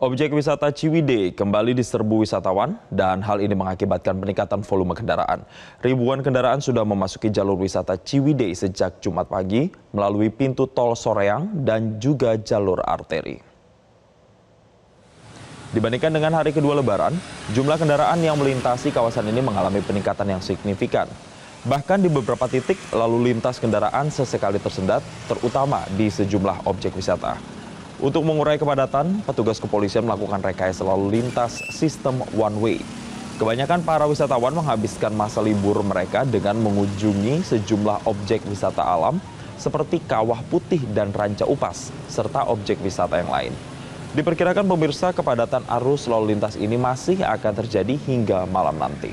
Objek wisata Ciwide kembali diserbu wisatawan dan hal ini mengakibatkan peningkatan volume kendaraan. Ribuan kendaraan sudah memasuki jalur wisata Ciwide sejak Jumat pagi melalui pintu tol Soreang dan juga jalur arteri. Dibandingkan dengan hari kedua lebaran, jumlah kendaraan yang melintasi kawasan ini mengalami peningkatan yang signifikan. Bahkan di beberapa titik lalu lintas kendaraan sesekali tersendat, terutama di sejumlah objek wisata. Untuk mengurai kepadatan, petugas kepolisian melakukan rekayasa lalu lintas sistem one way. Kebanyakan para wisatawan menghabiskan masa libur mereka dengan mengunjungi sejumlah objek wisata alam seperti Kawah Putih dan Ranca Upas, serta objek wisata yang lain. Diperkirakan pemirsa kepadatan arus lalu lintas ini masih akan terjadi hingga malam nanti.